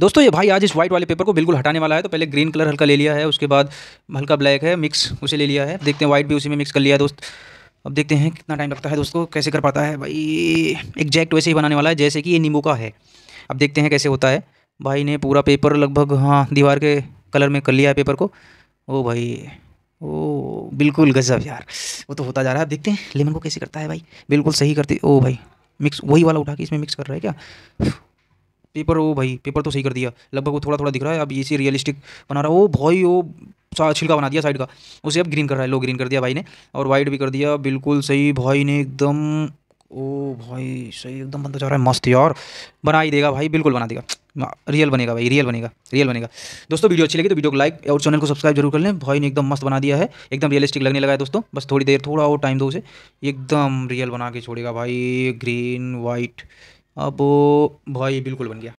दोस्तों ये भाई आज इस व्हाइट वाले पेपर को बिल्कुल हटाने वाला है तो पहले ग्रीन कलर हल्का ले लिया है उसके बाद हल्का ब्लैक है मिक्स उसे ले लिया है देखते हैं व्हाइट भी उसी में मिक्स कर लिया है दोस्त अब देखते हैं कितना टाइम लगता है दोस्तों कैसे कर पाता है भाई एग्जैक्ट वैसे तो ही बनाने वाला है जैसे कि ये नींबू का है अब देखते हैं कैसे होता है भाई ने पूरा पेपर लगभग हाँ दीवार के कलर में कर लिया है पेपर को ओ भाई ओ बिल्कुल गजब यार वो तो होता जा रहा है अब देखते हैं लेमन को कैसे करता है भाई बिल्कुल सही करते ओ भाई मिक्स वही वाला उठा के इसमें मिक्स कर रहा है क्या पेपर ओ भाई पेपर तो सही कर दिया लगभग वो थोड़ा थोड़ा दिख रहा है अब सी रियलिस्टिक बना रहा है ओ भाई ओ छिलका बना दिया साइड का उसे अब ग्रीन कर रहा है लो ग्रीन कर दिया भाई ने और वाइट भी कर दिया बिल्कुल सही भाई ने एकदम ओ भाई सही एकदम बनता जा रहा है मस्त यार बना ही देगा भाई बिल्कुल बना देगा रियल बनेगा भाई रियल बनेगा रियल बनेगा दोस्तों वीडियो अच्छी लगी तो वीडियो को लाइक और चैनल को सब्सक्राइब जरूर कर लें भाई ने एकदम मस्त बना दिया है एकदम रियलिस्टिक लगने लगा है दोस्तों बस थोड़ी देर थोड़ा और टाइम दो उसे एकदम रियल बना के छोड़ेगा भाई ग्रीन वाइट अब भाई बिल्कुल बन गया